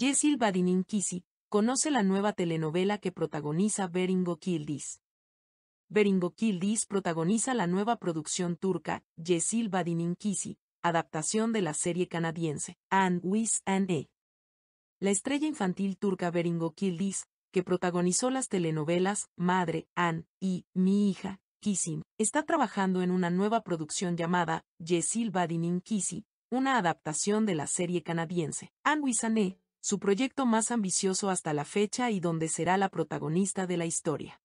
Yesil Badinin-Kisi conoce la nueva telenovela que protagoniza Beringo Kildis. Beringo Kildis protagoniza la nueva producción turca, Yesil Badinin-Kisi, adaptación de la serie canadiense, Anne Wis and e. La estrella infantil turca Beringo Kildis, que protagonizó las telenovelas Madre, Anne y Mi hija, Kisim, está trabajando en una nueva producción llamada Yesil Badinin Kisi, una adaptación de la serie canadiense, Anne Wisane, su proyecto más ambicioso hasta la fecha y donde será la protagonista de la historia.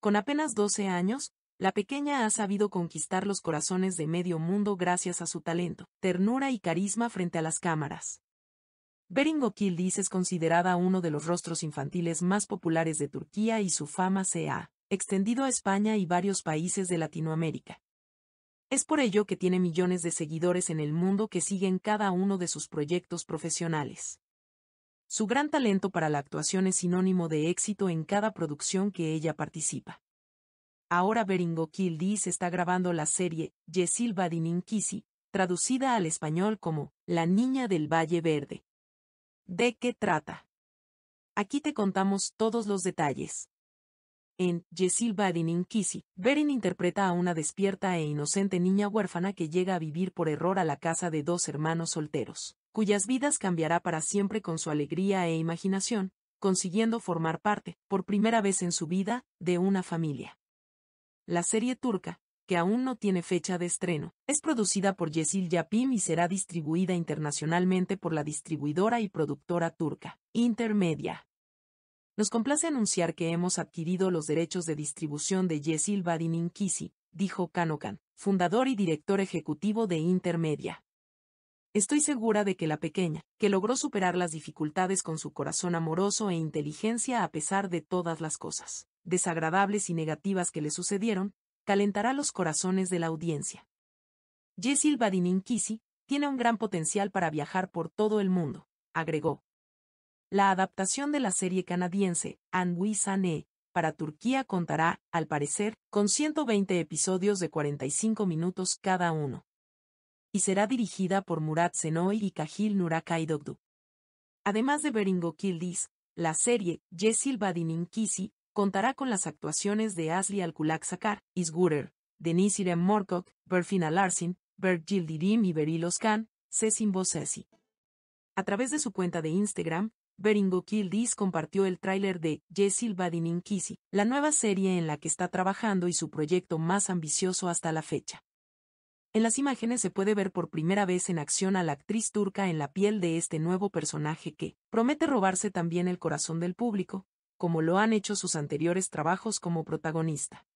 Con apenas 12 años, la pequeña ha sabido conquistar los corazones de medio mundo gracias a su talento, ternura y carisma frente a las cámaras. Bering Okildiz es considerada uno de los rostros infantiles más populares de Turquía y su fama se ha extendido a España y varios países de Latinoamérica. Es por ello que tiene millones de seguidores en el mundo que siguen cada uno de sus proyectos profesionales. Su gran talento para la actuación es sinónimo de éxito en cada producción que ella participa. Ahora Beringo Kildiz está grabando la serie Yesil Badininkisi, traducida al español como La Niña del Valle Verde. ¿De qué trata? Aquí te contamos todos los detalles. En Yesil Badininkisi, Bering interpreta a una despierta e inocente niña huérfana que llega a vivir por error a la casa de dos hermanos solteros cuyas vidas cambiará para siempre con su alegría e imaginación, consiguiendo formar parte, por primera vez en su vida, de una familia. La serie turca, que aún no tiene fecha de estreno, es producida por Yesil Yapim y será distribuida internacionalmente por la distribuidora y productora turca, Intermedia. Nos complace anunciar que hemos adquirido los derechos de distribución de Yesil Badininkisi, dijo Kanokan, fundador y director ejecutivo de Intermedia. Estoy segura de que la pequeña, que logró superar las dificultades con su corazón amoroso e inteligencia a pesar de todas las cosas, desagradables y negativas que le sucedieron, calentará los corazones de la audiencia. Jessil Badinin Kisi tiene un gran potencial para viajar por todo el mundo, agregó. La adaptación de la serie canadiense, Anhui Sane, para Turquía contará, al parecer, con 120 episodios de 45 minutos cada uno y será dirigida por Murat Senoy y kahil Nurakay Dogdu. Además de Beringo Kildis, la serie, Yesil Kisi contará con las actuaciones de Asli Alkulak Sakar, Isgurer, Denis Irem Morkok, Berfina Larsin, Bergil Dirim y Beril Khan, Cezim Bosesi. A través de su cuenta de Instagram, Beringo Kildis compartió el tráiler de Yesil Kisi, la nueva serie en la que está trabajando y su proyecto más ambicioso hasta la fecha. En las imágenes se puede ver por primera vez en acción a la actriz turca en la piel de este nuevo personaje que promete robarse también el corazón del público, como lo han hecho sus anteriores trabajos como protagonista.